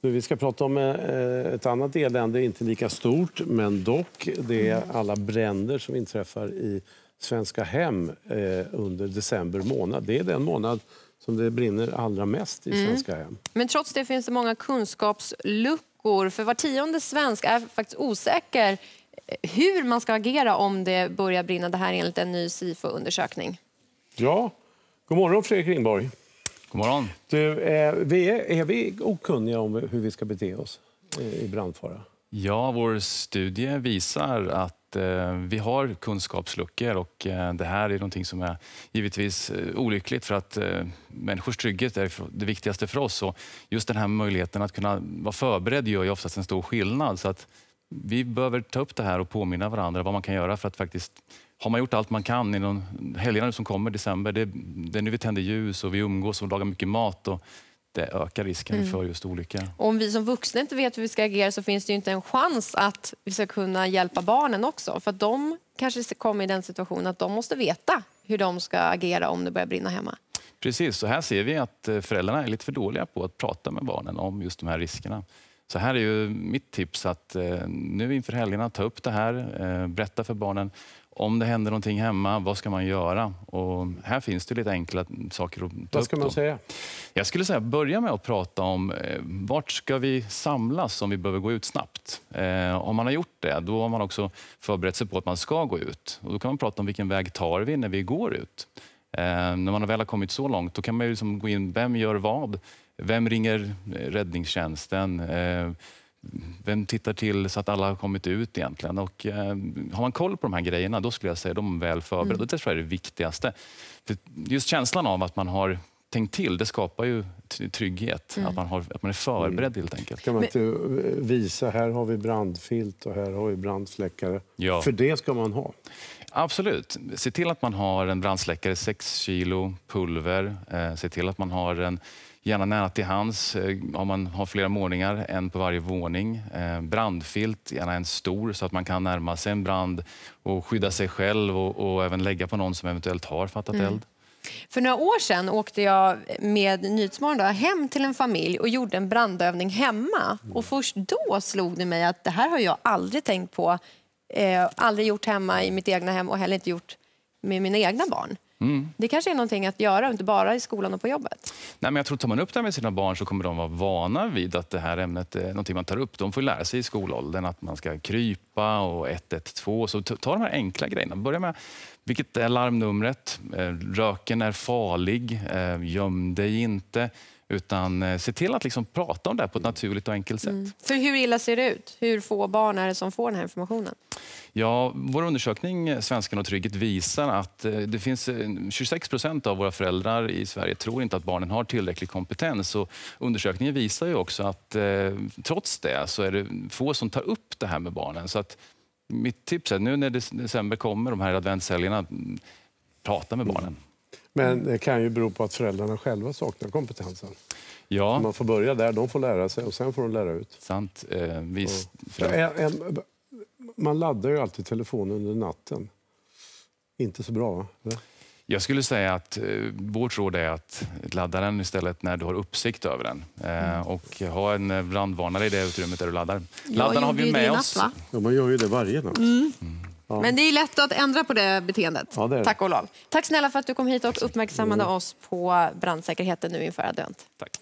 Vi ska prata om eh, eh, ett annat elände, inte lika stort, men dock. Det är mm. alla bränder som inträffar i svenska hem eh, under december månad. Det är den månad som det brinner allra mest i mm. svenska mm. hem. Men trots det finns det många kunskapsluckor. För var tionde svensk är faktiskt osäker hur man ska agera om det börjar brinna. Det här enligt en ny SIFO-undersökning. Ja. God morgon, Fredrik Ringborg. God morgon. Du, eh, vi är, är vi okunniga om hur vi ska bete oss eh, i brandfara? Ja, vår studie visar att eh, vi har kunskapsluckor och eh, det här är någonting som är givetvis eh, olyckligt för att eh, människors trygghet är det viktigaste för oss och just den här möjligheten att kunna vara förberedd gör ju oftast en stor skillnad. Så att vi behöver ta upp det här och påminna varandra vad man kan göra för att faktiskt har man gjort allt man kan inom helgerna som kommer i december, det, det är nu vi tänder ljus och vi umgås och lagar mycket mat. Och, det ökar risken mm. för just olyckor. Om vi som vuxna inte vet hur vi ska agera så finns det inte en chans att vi ska kunna hjälpa barnen också. För de kanske kommer i den situationen att de måste veta hur de ska agera om det börjar brinna hemma. Precis, så här ser vi att eh, föräldrarna är lite för dåliga på att prata med barnen om just de här riskerna. Så här är ju mitt tips att eh, nu inför helgerna, ta upp det här, eh, berätta för barnen om det händer någonting hemma, vad ska man göra? Och här finns det lite enkla saker att ta Vad ska upp man säga? Jag skulle säga börja med att prata om eh, vart ska vi samlas om vi behöver gå ut snabbt? Eh, om man har gjort det, då har man också förberett sig på att man ska gå ut. Och då kan man prata om vilken väg tar vi när vi går ut? Eh, när man väl har kommit så långt då kan man ju liksom gå in, vem gör vad? Vem ringer räddningstjänsten? Eh, vem tittar till så att alla har kommit ut egentligen? Och, eh, har man koll på de här grejerna, då skulle jag säga de är väl förberedda. Mm. Det tror jag är det viktigaste. För just känslan av att man har tänkt till, det skapar ju trygghet. Mm. Att, man har, att man är förberedd mm. helt enkelt. Kan man inte eh, visa, här har vi brandfilt och här har vi brandsläckare. Ja. För det ska man ha. Absolut. Se till att man har en brandsläckare, 6 kilo pulver. Eh, se till att man har en gärna nära till hands eh, om man har flera våningar, en på varje våning. Eh, brandfilt, gärna en stor så att man kan närma sig en brand och skydda sig själv och, och även lägga på någon som eventuellt har fattat mm. eld. För några år sedan åkte jag med Nyhetsmorgon hem till en familj och gjorde en brandövning hemma. Och först då slog det mig att det här har jag aldrig tänkt på eh, aldrig gjort hemma i mitt egna hem och heller inte gjort med mina egna barn. Mm. Det kanske är någonting att göra, inte bara i skolan och på jobbet. Nej, men jag tror Tar man upp det här med sina barn så kommer de vara vana vid att det här ämnet är någonting man tar upp. De får lära sig i skolåldern att man ska krypa och 112. Så ta de här enkla grejerna. Börja med vilket är larmnumret? Eh, röken är farlig. Eh, göm dig inte. Utan eh, se till att liksom prata om det på ett naturligt och enkelt sätt. Mm. För hur illa ser det ut? Hur få barn är det som får den här informationen? Ja, vår undersökning eh, Svenskan och trygghet visar att eh, det finns 26 procent av våra föräldrar i Sverige tror inte att barnen har tillräcklig kompetens. Och undersökningen visar ju också att trots det så är det få som tar upp det här med barnen. Så att mitt tips är nu när december kommer, de här adventshelgerna, mm, prata med barnen. Men mm. det kan ju bero på att föräldrarna själva saknar kompetensen. Ja. Man får börja där, de får lära sig och sen får de lära ut. Sant. Eh, visst. Och, man laddar ju alltid telefonen under natten. Inte så bra, va? Jag skulle säga att eh, vårt råd är att ladda den istället när du har uppsikt över den. Eh, mm. Och ha en eh, brandvarnare i det utrymmet där du laddar. Laddaren har vi med oss. Ja, man gör ju det varje natt. Mm. Mm. Ja. Men det är lätt att ändra på det beteendet. Ja, det det. Tack och lov. Tack snälla för att du kom hit och uppmärksammade mm. oss på brandsäkerheten nu inför advent. Tack.